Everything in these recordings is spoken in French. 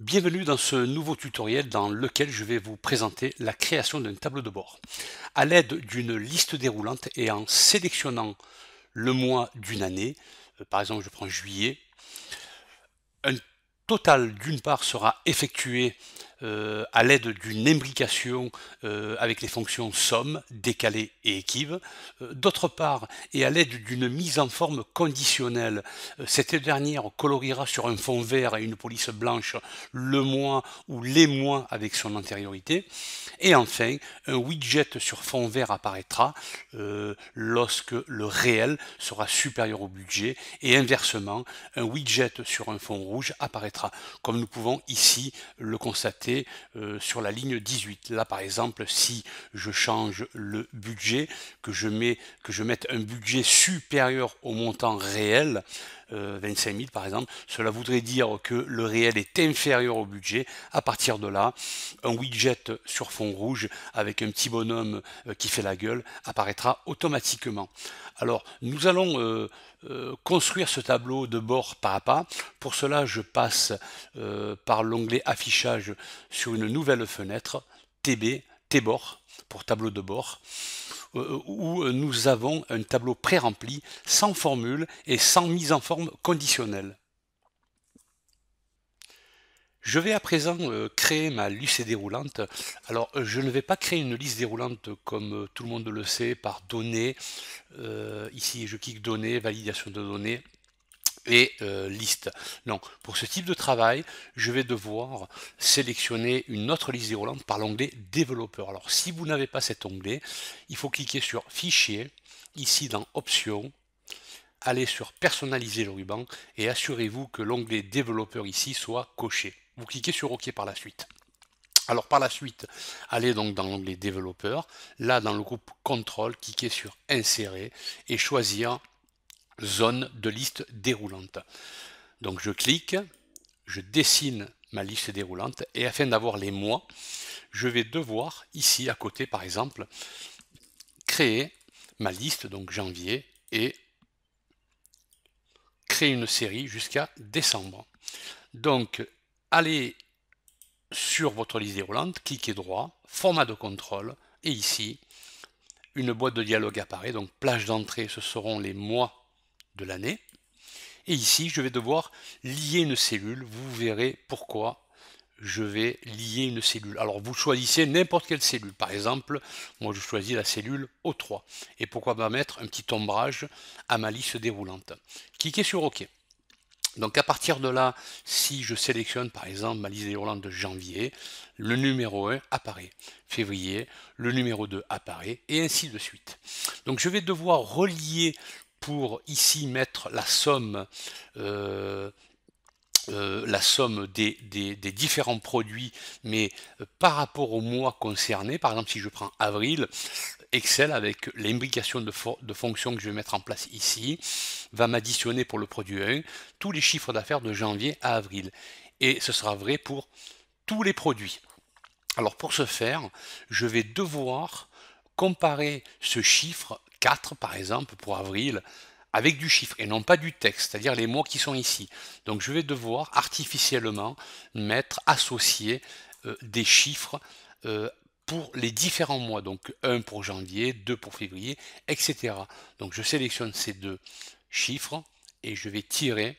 Bienvenue dans ce nouveau tutoriel dans lequel je vais vous présenter la création d'un tableau de bord. À l'aide d'une liste déroulante et en sélectionnant le mois d'une année, euh, par exemple je prends juillet, un total d'une part sera effectué euh, à l'aide d'une imbrication euh, avec les fonctions somme, Décalé et équive. Euh, d'autre part, et à l'aide d'une mise en forme conditionnelle, cette dernière coloriera sur un fond vert et une police blanche le moins ou les moins avec son antériorité. Et enfin, un widget sur fond vert apparaîtra lorsque le réel sera supérieur au budget et inversement, un widget sur un fond rouge apparaîtra, comme nous pouvons ici le constater euh, sur la ligne 18. Là, par exemple, si je change le budget, que je, mets, que je mette un budget supérieur au montant réel, 25 euh, 000 par exemple, cela voudrait dire que le réel est inférieur au budget. À partir de là, un widget sur fond rouge avec un petit bonhomme euh, qui fait la gueule apparaîtra automatiquement. Alors, nous allons euh, construire ce tableau de bord pas à pas. Pour cela, je passe par l'onglet affichage sur une nouvelle fenêtre, TB, T-bord, pour tableau de bord. Euh, où euh, nous avons un tableau pré-rempli, sans formule et sans mise en forme conditionnelle. Je vais à présent euh, créer ma liste déroulante. Alors, je ne vais pas créer une liste déroulante comme tout le monde le sait par données. ici, je clique données, validation de données et euh, liste. Donc, pour ce type de travail, je vais devoir sélectionner une autre liste déroulante par l'onglet développeur. Alors, si vous n'avez pas cet onglet, il faut cliquer sur Fichier, ici dans Options, aller sur Personnaliser le ruban et assurez-vous que l'onglet développeur ici soit coché. Vous cliquez sur OK par la suite. Alors par la suite, allez donc dans l'onglet développeur, là dans le groupe contrôle, cliquez sur insérer et choisir zone de liste déroulante. Donc je clique, je dessine ma liste déroulante et afin d'avoir les mois, je vais devoir ici à côté par exemple créer ma liste, donc janvier, et créer une série jusqu'à décembre. Donc allez sur votre liste déroulante, cliquez droit, format de contrôle, et ici, une boîte de dialogue apparaît. Donc plage d'entrée, ce seront les mois de l'année. Et ici, je vais devoir lier une cellule. Vous verrez pourquoi je vais lier une cellule. Alors vous choisissez n'importe quelle cellule. Par exemple, moi je choisis la cellule O3. Et pourquoi pas mettre un petit ombrage à ma liste déroulante. Cliquez sur OK. Donc à partir de là, si je sélectionne par exemple ma liste déroulante de janvier, le numéro 1 apparaît, février, le numéro 2 apparaît, et ainsi de suite. Donc je vais devoir relier pour ici mettre la somme, euh, euh, la somme des, différents produits, mais euh, par rapport au mois concerné, par exemple si je prends avril, Excel avec l'imbrication de, de fonctions que je vais mettre en place ici, va m'additionner pour le produit 1 tous les chiffres d'affaires de janvier à avril. Et ce sera vrai pour tous les produits. Alors pour ce faire, je vais devoir comparer ce chiffre 4 par exemple pour avril, avec du chiffre et non pas du texte, c'est-à-dire les mois qui sont ici. Donc je vais devoir artificiellement mettre, associer euh, des chiffres euh, pour les différents mois, donc 1 pour janvier, 2 pour février, etc. Donc je sélectionne ces deux chiffres et je vais tirer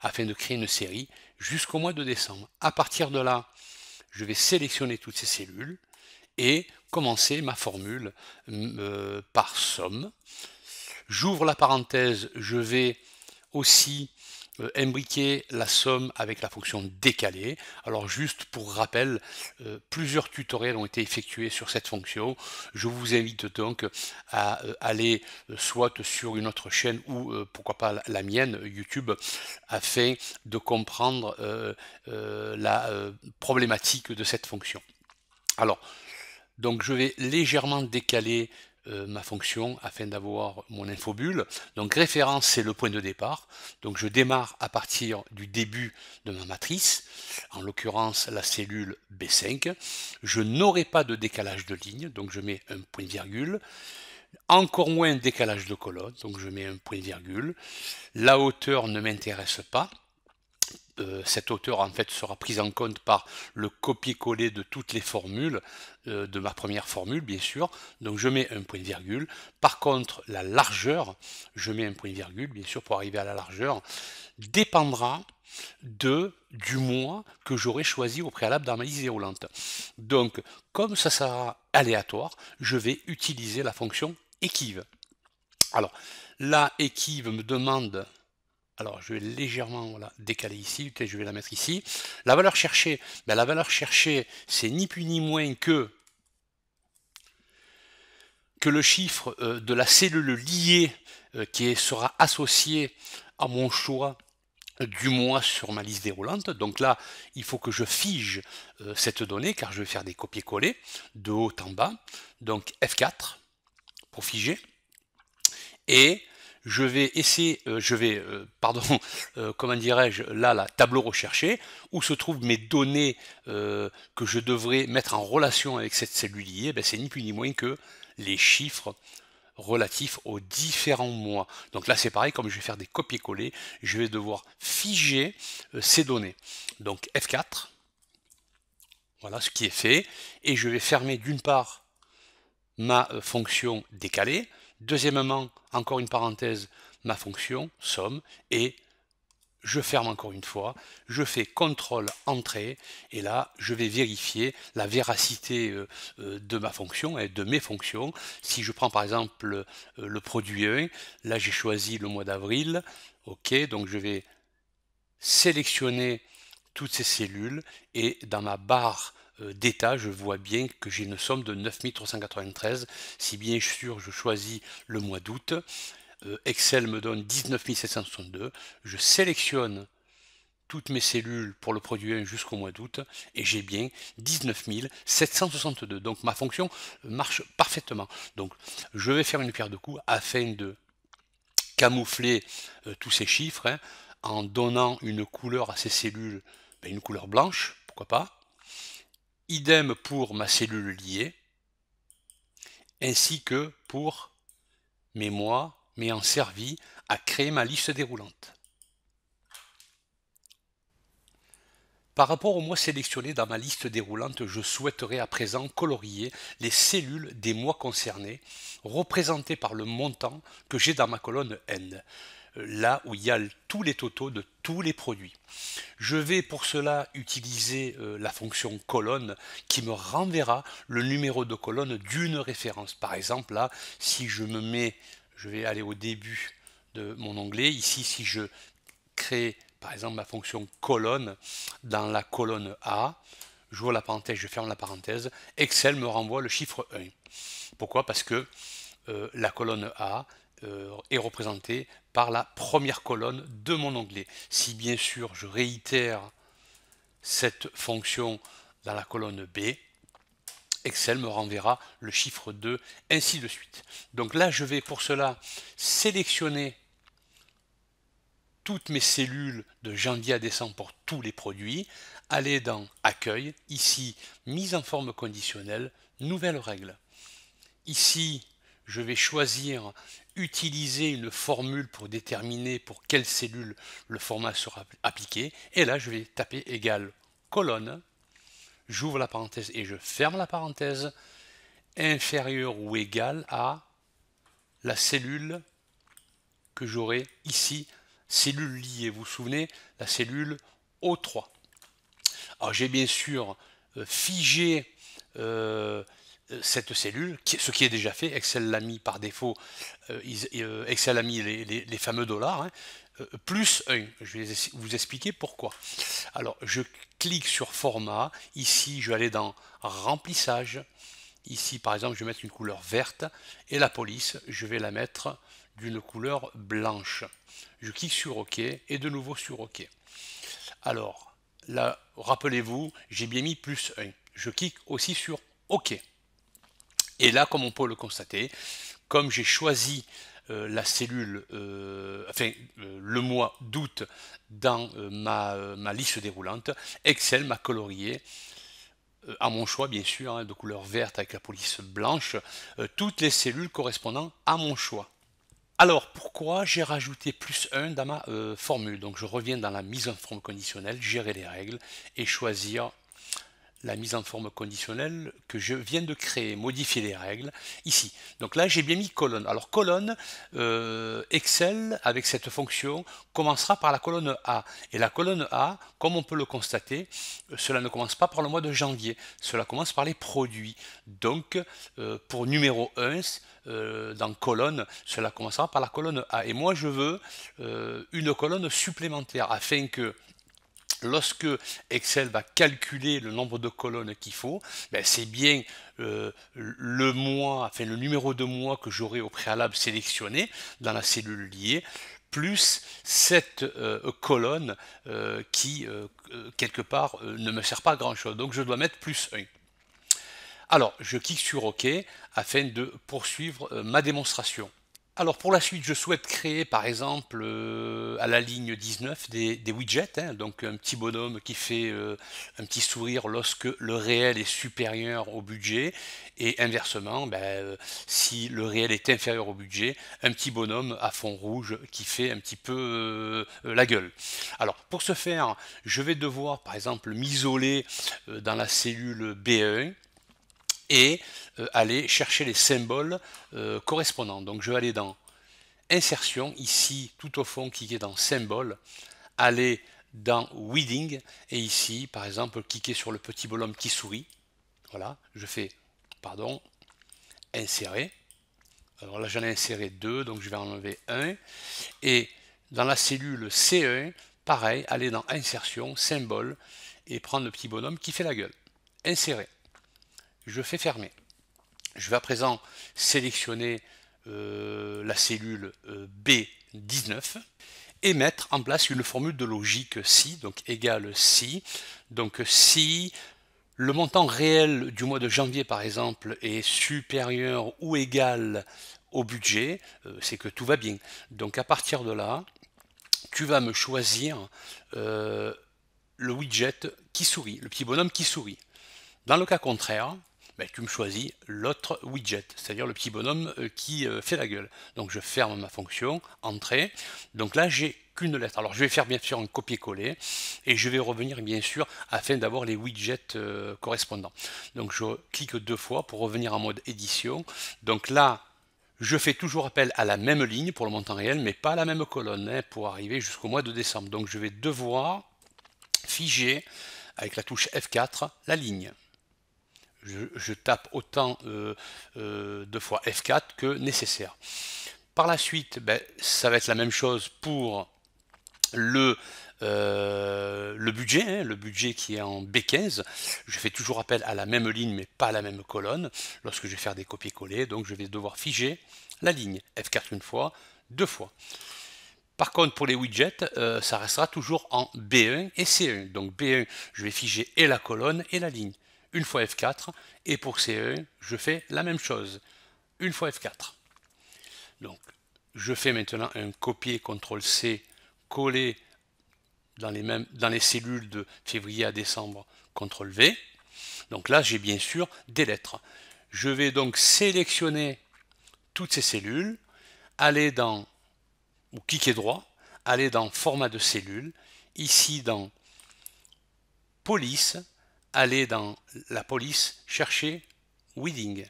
afin de créer une série jusqu'au mois de décembre. À partir de là, je vais sélectionner toutes ces cellules, et commencer ma formule euh, par somme. J'ouvre la parenthèse, je vais aussi euh, imbriquer la somme avec la fonction décalée. Alors juste pour rappel, euh, plusieurs tutoriels ont été effectués sur cette fonction. Je vous invite donc à aller soit sur une autre chaîne ou pourquoi pas la, la mienne, YouTube, afin de comprendre la problématique de cette fonction. Alors, donc je vais légèrement décaler euh, ma fonction afin d'avoir mon infobulle. Donc référence, c'est le point de départ. Donc je démarre à partir du début de ma matrice, en l'occurrence la cellule B5. Je n'aurai pas de décalage de ligne, donc je mets un point virgule. Encore moins un décalage de colonne, donc je mets un point virgule. La hauteur ne m'intéresse pas. Euh, cette hauteur en fait sera prise en compte par le copier-coller de toutes les formules, euh, de ma première formule bien sûr, donc je mets un point de virgule, par contre la largeur, je mets un point de virgule bien sûr pour arriver à la largeur, dépendra de du mois que j'aurai choisi au préalable dans ma liste Donc comme ça sera aléatoire, je vais utiliser la fonction équive. Alors, la équive me demande alors je vais légèrement la décaler ici, je vais la mettre ici. La valeur cherchée, ben, la valeur cherchée, c'est ni plus ni moins que, que le chiffre euh, de la cellule liée euh, qui sera associée à mon choix euh, du mois sur ma liste déroulante. Donc là, il faut que je fige cette donnée car je vais faire des copier-coller de haut en bas. Donc F4 pour figer. Et je vais essayer, euh, je vais, euh, pardon, euh, comment dirais-je, là, la tableau recherché, où se trouvent mes données que je devrais mettre en relation avec cette cellule liée, eh ben, c'est ni plus ni moins que les chiffres relatifs aux différents mois. Donc là, c'est pareil, comme je vais faire des copier-coller, je vais devoir figer ces données. Donc F4, voilà ce qui est fait, et je vais fermer d'une part ma fonction décalée, Deuxièmement, encore une parenthèse, ma fonction, somme, et je ferme encore une fois, je fais contrôle entrée, et là, je vais vérifier la véracité euh, euh, de ma fonction et de mes fonctions. Si je prends par exemple euh, le produit 1, là j'ai choisi le mois d'avril, ok, donc je vais sélectionner toutes ces cellules, et dans ma barre euh, d'état, je vois bien que j'ai une somme de 9393, si bien sûr je choisis le mois d'août. Euh, Excel me donne 19762. Je sélectionne toutes mes cellules pour le produit jusqu'au mois d'août et j'ai bien 19762, Donc ma fonction marche parfaitement. Donc je vais faire une pierre de coups afin de camoufler euh, tous ces chiffres hein, en donnant une couleur à ces cellules, ben, une couleur blanche, pourquoi pas, Idem pour ma cellule liée, ainsi que pour mes mois m'ayant servi à créer ma liste déroulante. Par rapport aux mois sélectionnés dans ma liste déroulante, je souhaiterais à présent colorier les cellules des mois concernés, représentées par le montant que j'ai dans ma colonne N là où il y a tous les totaux de tous les produits. Je vais pour cela utiliser euh, la fonction colonne qui me renverra le numéro de colonne d'une référence. Par exemple, là, si je me mets, je vais aller au début de mon onglet, ici, si je crée par exemple ma fonction colonne dans la colonne A, j'ouvre la parenthèse, je ferme la parenthèse, Excel me renvoie le chiffre 1. Pourquoi Parce que euh, la colonne A euh, est représentée par la première colonne de mon onglet. Si bien sûr je réitère cette fonction dans la colonne B, Excel me renverra le chiffre 2, ainsi de suite. Donc là, je vais pour cela sélectionner toutes mes cellules de janvier à décembre pour tous les produits, aller dans Accueil, ici Mise en forme conditionnelle, Nouvelle règle. Ici, je vais choisir utiliser une formule pour déterminer pour quelle cellule le format sera appliqué. Et là, je vais taper égal colonne, j'ouvre la parenthèse et je ferme la parenthèse, inférieur ou égal à la cellule que j'aurai ici, cellule liée, vous vous souvenez, la cellule O3. Alors j'ai bien sûr euh, figé euh, cette cellule, ce qui est déjà fait, Excel l'a mis par défaut, euh, euh, Excel a mis les, fameux dollars, hein, euh, plus 1. Je vais vous expliquer pourquoi. Alors, je clique sur format, ici je vais aller dans remplissage, ici par exemple je vais mettre une couleur verte, et la police, je vais la mettre d'une couleur blanche. Je clique sur OK, et de nouveau sur OK. Alors, là, rappelez-vous, j'ai bien mis plus 1. Je clique aussi sur OK. Et là, comme on peut le constater, comme j'ai choisi euh, la cellule, euh, euh, le mois d'août dans ma, liste déroulante, Excel m'a colorié à mon choix bien sûr, hein, de couleur verte avec la police blanche, toutes les cellules correspondant à mon choix. Alors pourquoi j'ai rajouté plus 1 dans ma formule Donc je reviens dans la mise en forme conditionnelle, gérer les règles et choisir la mise en forme conditionnelle que je viens de créer, modifier les règles, ici. Donc là, j'ai bien mis colonne. Alors colonne, euh, Excel, avec cette fonction, commencera par la colonne A. Et la colonne A, comme on peut le constater, euh, cela ne commence pas par le mois de janvier, cela commence par les produits. Donc, euh, pour numéro 1, dans colonne, cela commencera par la colonne A. Et moi, je veux une colonne supplémentaire afin que lorsque Excel va calculer le nombre de colonnes qu'il faut, ben, c'est bien euh, le mois, le numéro de mois que j'aurai au préalable sélectionné dans la cellule liée, plus cette euh, colonne euh, qui, quelque part, ne me sert pas à grand-chose. Donc je dois mettre plus 1. Alors, je clique sur OK afin de poursuivre ma démonstration. Alors pour la suite, je souhaite créer par exemple euh, à la ligne 19 des, widgets, hein. donc un petit bonhomme qui fait euh, un petit sourire lorsque le réel est supérieur au budget et inversement, ben, euh, si le réel est inférieur au budget, un petit bonhomme à fond rouge qui fait un petit peu la gueule. Alors pour ce faire, je vais devoir par exemple m'isoler dans la cellule B1 et euh, aller chercher les symboles euh, correspondants. Donc je vais aller dans insertion, ici tout au fond cliquer dans symbole, aller dans weeding et ici par exemple cliquer sur le petit bonhomme qui sourit. Voilà, je fais, pardon, insérer. Alors là j'en ai inséré deux, donc je vais enlever un. Et dans la cellule C1, pareil, aller dans insertion, symbole, et prendre le petit bonhomme qui fait la gueule. Insérer je fais fermer. Je vais à présent sélectionner euh, la cellule euh, B19 et mettre en place une formule de logique si, donc égale si. Donc si le montant réel du mois de janvier, par exemple, est supérieur ou égal au budget, euh, c'est que tout va bien. Donc à partir de là, tu vas me choisir le widget qui sourit, le petit bonhomme qui sourit. Dans le cas contraire, bah, tu me choisis l'autre widget, c'est-à-dire le petit bonhomme euh, qui euh, fait la gueule. Donc je ferme ma fonction, entrée. Donc là, j'ai qu'une lettre. Alors je vais faire bien sûr un copier-coller et je vais revenir bien sûr afin d'avoir les widgets euh, correspondants. Donc je clique deux fois pour revenir en mode édition. Donc là, je fais toujours appel à la même ligne pour le montant réel, mais pas à la même colonne hein, pour arriver jusqu'au mois de décembre. Donc je vais devoir figer avec la touche F4 la ligne je, tape autant euh, euh, de fois F4 que nécessaire. Par la suite, ben, ça va être la même chose pour le, euh, budget, hein, le budget qui est en B15. Je fais toujours appel à la même ligne mais pas à la même colonne lorsque je vais faire des copier-coller. Donc je vais devoir figer la ligne F4 une fois, deux fois. Par contre, pour les widgets, ça restera toujours en B1 et C1. Donc B1, je vais figer et la colonne et la ligne une fois F4, et pour CE, je fais la même chose, une fois F4. Donc, je fais maintenant un copier CTRL-C, coller dans les, mêmes, dans les cellules de février à décembre, CTRL-V. Donc là, j'ai bien sûr des lettres. Je vais donc sélectionner toutes ces cellules, aller dans, ou cliquer droit, aller dans format de cellule, ici dans police, aller dans la police, chercher Weeding.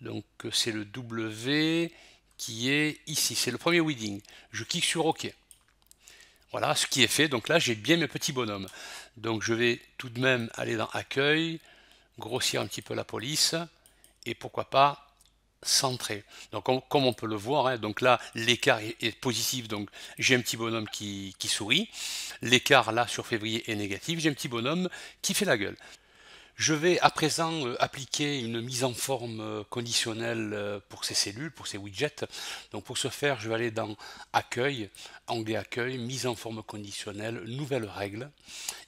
Donc euh, c'est le W qui est ici, c'est le premier Weeding. Je clique sur OK. Voilà ce qui est fait, donc là j'ai bien mes petits bonhommes. Donc je vais tout de même aller dans Accueil, grossir un petit peu la police, et pourquoi pas centré. Donc comme on peut le voir, hein, donc là l'écart est, positif, donc j'ai un petit bonhomme qui, sourit. L'écart là sur février est négatif, j'ai un petit bonhomme qui fait la gueule. Je vais à présent euh, appliquer une mise en forme euh, conditionnelle euh, pour ces cellules, pour ces widgets. Donc pour ce faire, je vais aller dans Accueil, Anglais Accueil, Mise en forme conditionnelle, Nouvelle règle.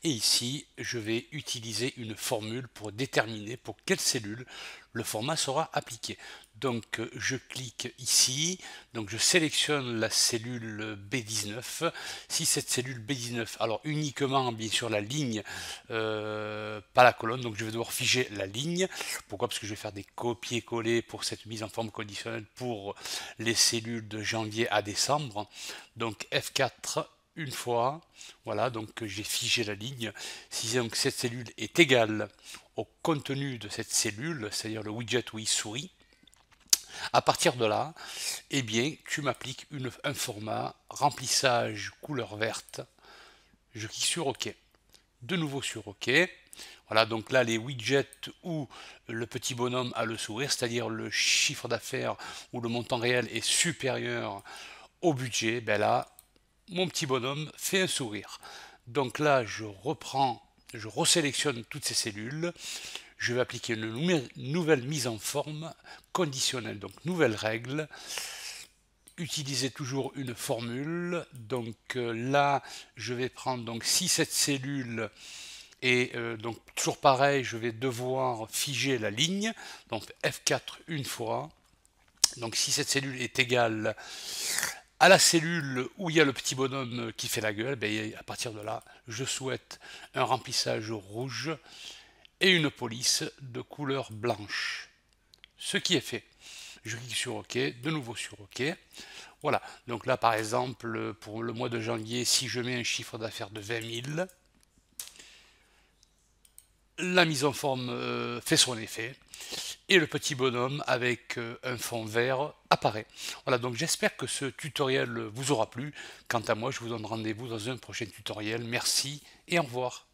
Et ici, je vais utiliser une formule pour déterminer pour quelle cellule le format sera appliqué. Donc euh, je clique ici, donc je sélectionne la cellule B19. Si cette cellule B19, alors uniquement bien sûr la ligne, euh, pas la colonne, donc je vais devoir figer la ligne. Pourquoi Parce que je vais faire des copier-coller pour cette mise en forme conditionnelle pour les cellules de janvier à décembre. Donc F4 une fois, voilà, donc j'ai figé la ligne. Si donc cette cellule est égale au contenu de cette cellule, c'est-à-dire le widget où il sourit, à partir de là, eh bien, tu m'appliques un format remplissage couleur verte. Je clique sur OK. De nouveau sur OK. Voilà, donc là, les widgets où le petit bonhomme a le sourire, c'est-à-dire le chiffre d'affaires ou le montant réel est supérieur au budget, ben là, mon petit bonhomme fait un sourire. Donc là, je reprends, je resélectionne toutes ces cellules, je vais appliquer une nouvelle mise en forme conditionnelle, donc nouvelle règle. Utiliser toujours une formule. Donc euh, là, je vais prendre donc si cette cellule est euh, donc toujours pareil, je vais devoir figer la ligne, donc F4 une fois. Donc si cette cellule est égale à la cellule où il y a le petit bonhomme qui fait la gueule, ben, à partir de là, je souhaite un remplissage rouge et une police de couleur blanche. Ce qui est fait. Je clique sur OK, de nouveau sur OK. Voilà, donc là par exemple, pour le mois de janvier, si je mets un chiffre d'affaires de 20 000, la mise en forme euh, fait son effet et le petit bonhomme avec euh, un fond vert apparaît. Voilà, donc j'espère que ce tutoriel vous aura plu. Quant à moi, je vous donne rendez-vous dans un prochain tutoriel. Merci et au revoir.